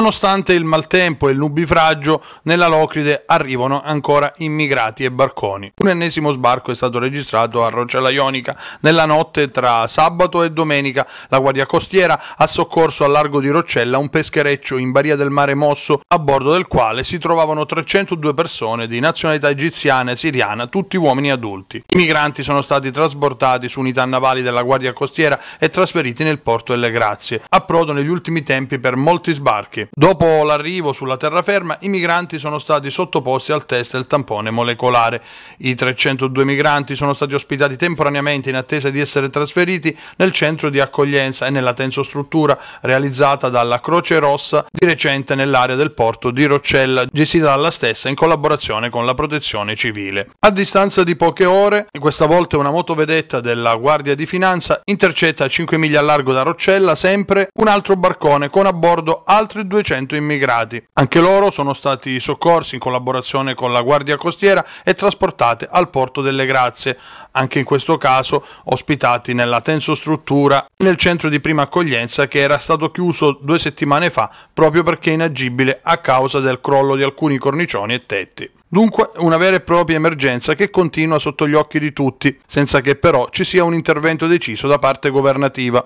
Nonostante il maltempo e il nubifragio, nella Locride arrivano ancora immigrati e barconi. Un ennesimo sbarco è stato registrato a Rocella Ionica nella notte tra sabato e domenica. La Guardia Costiera ha soccorso a largo di Roccella un peschereccio in baria del mare Mosso, a bordo del quale si trovavano 302 persone di nazionalità egiziana e siriana, tutti uomini adulti. I migranti sono stati trasportati su unità navali della Guardia Costiera e trasferiti nel porto delle Grazie. Approdo negli ultimi tempi per molti sbarchi. Dopo l'arrivo sulla terraferma, i migranti sono stati sottoposti al test del tampone molecolare. I 302 migranti sono stati ospitati temporaneamente in attesa di essere trasferiti nel centro di accoglienza e nella tensostruttura realizzata dalla Croce Rossa di recente nell'area del porto di Roccella, gestita dalla stessa in collaborazione con la protezione civile. A distanza di poche ore, questa volta una motovedetta della Guardia di Finanza intercetta a 5 miglia a largo da Roccella sempre un altro barcone con a bordo altri 200 100 immigrati. Anche loro sono stati soccorsi in collaborazione con la Guardia Costiera e trasportati al Porto delle Grazie, anche in questo caso ospitati nella tensostruttura nel centro di prima accoglienza che era stato chiuso due settimane fa proprio perché inagibile a causa del crollo di alcuni cornicioni e tetti. Dunque una vera e propria emergenza che continua sotto gli occhi di tutti, senza che però ci sia un intervento deciso da parte governativa.